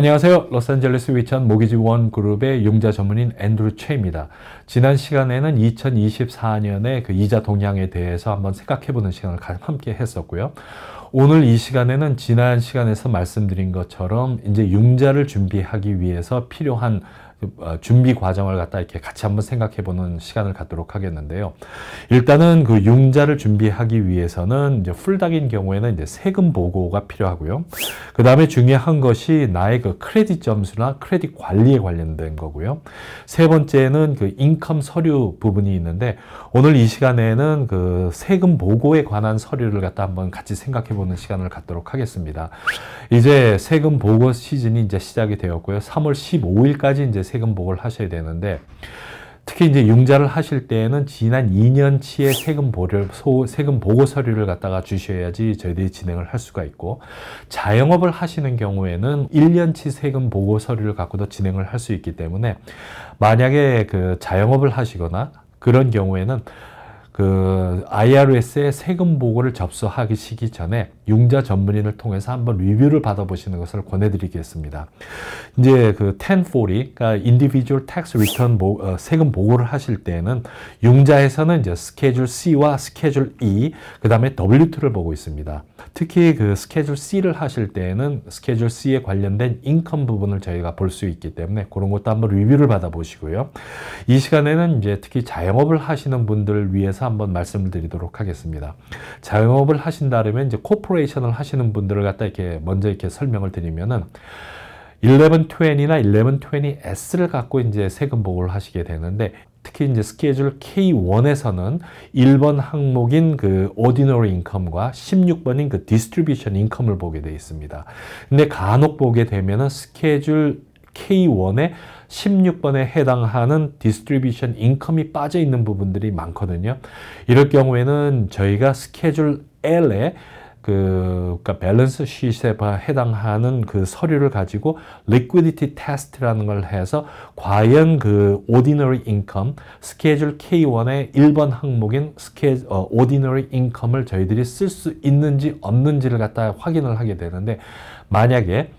안녕하세요. 로스앤젤레스 위치한 모기지 원 그룹의 융자 전문인 앤드루 최입니다. 지난 시간에는 2024년의 그 이자 동향에 대해서 한번 생각해보는 시간을 함께 했었고요. 오늘 이 시간에는 지난 시간에서 말씀드린 것처럼 이제 융자를 준비하기 위해서 필요한 그, 아, 준비 과정을 갖다 이렇게 같이 한번 생각해 보는 시간을 갖도록 하겠는데요. 일단은 그 융자를 준비하기 위해서는 이제 풀닥인 경우에는 이제 세금 보고가 필요하고요. 그 다음에 중요한 것이 나의 그 크레딧 점수나 크레딧 관리에 관련된 거고요. 세 번째는 그 인컴 서류 부분이 있는데 오늘 이 시간에는 그 세금 보고에 관한 서류를 갖다 한번 같이 생각해 보는 시간을 갖도록 하겠습니다. 이제 세금 보고 시즌이 이제 시작이 되었고요. 3월 15일까지 이제 세금 보고를 하셔야 되는데 특히 이제 융자를 하실 때에는 지난 2년치의 세금 보를 세금 보고 서류를 갖다가 주셔야지 저희들이 진행을 할 수가 있고 자영업을 하시는 경우에는 1년치 세금 보고 서류를 갖고도 진행을 할 수 있기 때문에 만약에 그 자영업을 하시거나 그런 경우에는 그 IRS의 세금 보고를 접수하기 시기 전에 융자 전문인을 통해서 한번 리뷰를 받아보시는 것을 권해드리겠습니다. 이제 그 1040, 그러니까 Individual Tax Return 보, 어, 세금 보고를 하실 때는 융자에서는 이제 스케줄 C와 스케줄 E, 그 다음에 W2를 보고 있습니다. 특히 그 스케줄 C를 하실 때에는 스케줄 C에 관련된 인컴 부분을 저희가 볼 수 있기 때문에 그런 것도 한번 리뷰를 받아보시고요. 이 시간에는 이제 특히 자영업을 하시는 분들을 위해서 한번 말씀을 드리도록 하겠습니다. 자영업을 하신다면 이제 코퍼레이션을 하시는 분들을 갖다 이렇게 먼저 이렇게 설명을 드리면은 1120이나 1120S를 갖고 이제 세금 보고를 하시게 되는데 특히 이제 스케줄 K1에서는 1번 항목인 그 ordinary income과 16번인 그 distribution income을 보게 되어 있습니다. 근데 간혹 보게 되면은 스케줄 k 1에 16번에 해당하는 디스트리뷰션 인컴이 빠져 있는 부분들이 많거든요. 이럴 경우에는 저희가 스케줄 L에 그, 그러니까 밸런스 시에 해당하는 그 서류를 가지고 리퀴디티 테스트라는 걸 해서 과연 그 ordinary i n c o e 스케줄 K1의 1번 항목인 스케 어, ordinary i n c o 을 저희들이 쓸 수 있는지 없는지를 갖다 확인을 하게 되는데 만약에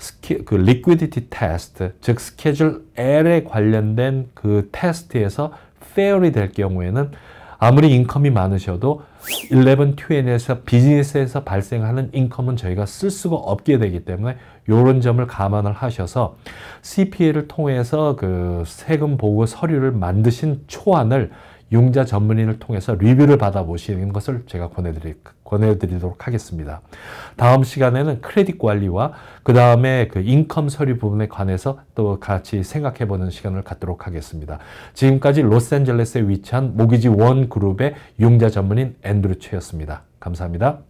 스케, 그 l i q u i d i 즉 스케줄 L에 관련된 그 테스트에서 페어리 될 경우에는 아무리 인컴이 많으셔도 11TN에서 비즈니스에서 발생하는 인컴은 저희가 쓸 수가 없게 되기 때문에 이런 점을 감안을 하셔서 CPA를 통해서 그 세금 보고 서류를 만드신 초안을 융자 전문인을 통해서 리뷰를 받아보시는 것을 제가 권해드리, 권해드리도록 하겠습니다. 다음 시간에는 크레딧 관리와 그 다음에 그 인컴 서류 부분에 관해서 또 같이 생각해보는 시간을 갖도록 하겠습니다. 지금까지 로스앤젤레스에 위치한 모기지 원 그룹의 융자 전문인 앤드루 최였습니다. 감사합니다.